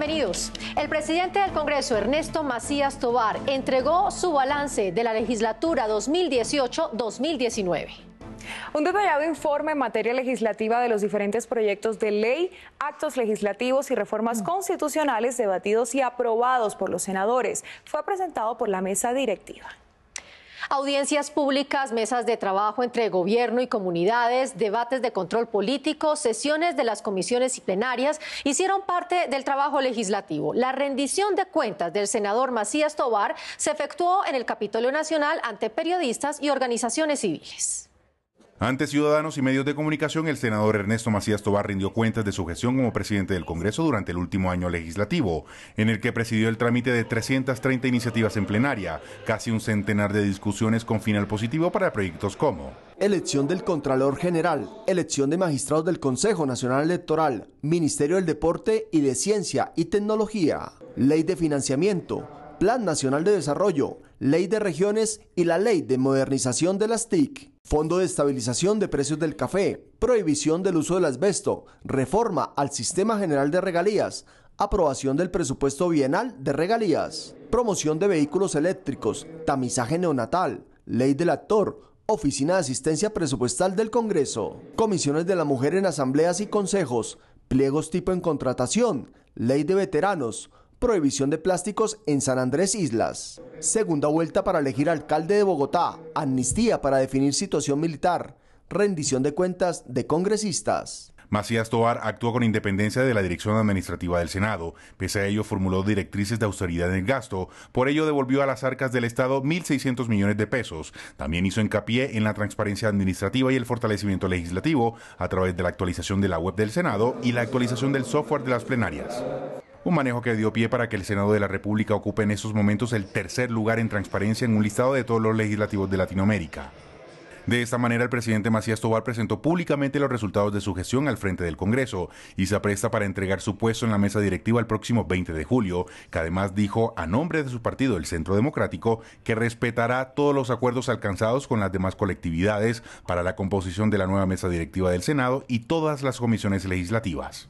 Bienvenidos. El presidente del Congreso, Ernesto Macías Tobar, entregó su balance de la legislatura 2018-2019. Un detallado informe en materia legislativa de los diferentes proyectos de ley, actos legislativos y reformas mm. constitucionales debatidos y aprobados por los senadores fue presentado por la mesa directiva. Audiencias públicas, mesas de trabajo entre gobierno y comunidades, debates de control político, sesiones de las comisiones y plenarias hicieron parte del trabajo legislativo. La rendición de cuentas del senador Macías Tobar se efectuó en el Capitolio Nacional ante periodistas y organizaciones civiles. Ante ciudadanos y medios de comunicación, el senador Ernesto Macías Tobar rindió cuentas de su gestión como presidente del Congreso durante el último año legislativo, en el que presidió el trámite de 330 iniciativas en plenaria, casi un centenar de discusiones con final positivo para proyectos como elección del Contralor General, elección de magistrados del Consejo Nacional Electoral, Ministerio del Deporte y de Ciencia y Tecnología, Ley de Financiamiento, Plan Nacional de Desarrollo, Ley de Regiones y la Ley de Modernización de las TIC. Fondo de Estabilización de Precios del Café, prohibición del uso del asbesto, reforma al Sistema General de Regalías, aprobación del presupuesto bienal de regalías, promoción de vehículos eléctricos, tamizaje neonatal, ley del actor, oficina de asistencia presupuestal del Congreso, comisiones de la mujer en asambleas y consejos, pliegos tipo en contratación, ley de veteranos, prohibición de plásticos en San Andrés Islas. Segunda vuelta para elegir alcalde de Bogotá, amnistía para definir situación militar, rendición de cuentas de congresistas. Macías Tovar actuó con independencia de la Dirección Administrativa del Senado. Pese a ello, formuló directrices de austeridad en el gasto. Por ello, devolvió a las arcas del Estado 1.600 millones de pesos. También hizo hincapié en la transparencia administrativa y el fortalecimiento legislativo a través de la actualización de la web del Senado y la actualización del software de las plenarias. Un manejo que dio pie para que el Senado de la República ocupe en estos momentos el tercer lugar en transparencia en un listado de todos los legislativos de Latinoamérica. De esta manera, el presidente Macías Tobar presentó públicamente los resultados de su gestión al frente del Congreso y se apresta para entregar su puesto en la mesa directiva el próximo 20 de julio, que además dijo a nombre de su partido, el Centro Democrático, que respetará todos los acuerdos alcanzados con las demás colectividades para la composición de la nueva mesa directiva del Senado y todas las comisiones legislativas.